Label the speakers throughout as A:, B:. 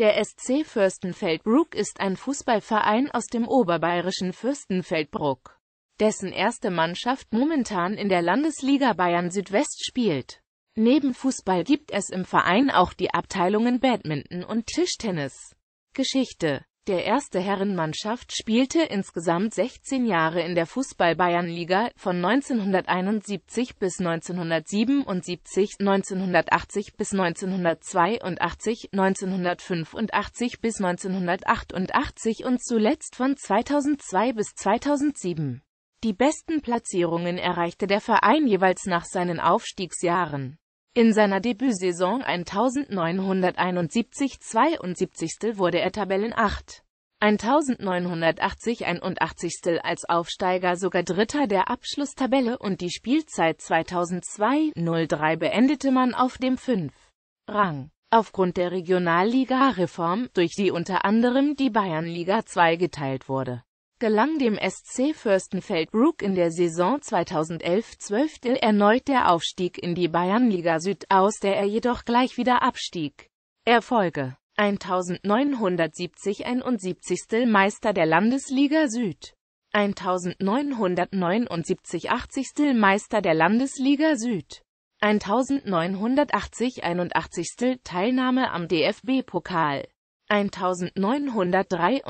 A: Der SC Fürstenfeldbruck ist ein Fußballverein aus dem oberbayerischen Fürstenfeldbruck, dessen erste Mannschaft momentan in der Landesliga Bayern Südwest spielt. Neben Fußball gibt es im Verein auch die Abteilungen Badminton und Tischtennis. Geschichte der erste Herrenmannschaft spielte insgesamt 16 Jahre in der Fußball-Bayernliga von 1971 bis 1977, 1980 bis 1982, 1985 bis 1988 und zuletzt von 2002 bis 2007. Die besten Platzierungen erreichte der Verein jeweils nach seinen Aufstiegsjahren in seiner Debütsaison 1971-72 wurde er Tabellen 8. 1980-81 als Aufsteiger sogar Dritter der Abschlusstabelle und die Spielzeit 2002-03 beendete man auf dem 5. Rang. Aufgrund der Regionalliga-Reform, durch die unter anderem die Bayernliga 2 geteilt wurde gelang dem SC Fürstenfeldbruck in der Saison 2011-12 erneut der Aufstieg in die Bayernliga Süd, aus der er jedoch gleich wieder abstieg. Erfolge 1970 71. Meister der Landesliga Süd 1979 80. Meister der Landesliga Süd 1980 81. Teilnahme am DFB-Pokal 1983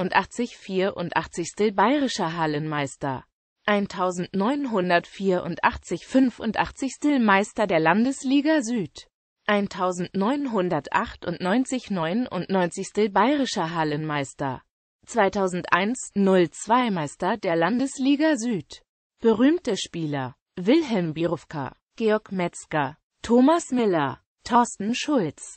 A: 84. Bayerischer Hallenmeister 1984 85. Meister der Landesliga Süd 1998 99. Bayerischer Hallenmeister 2001 02 Meister der Landesliga Süd Berühmte Spieler Wilhelm Birufka, Georg Metzger, Thomas Miller, Thorsten Schulz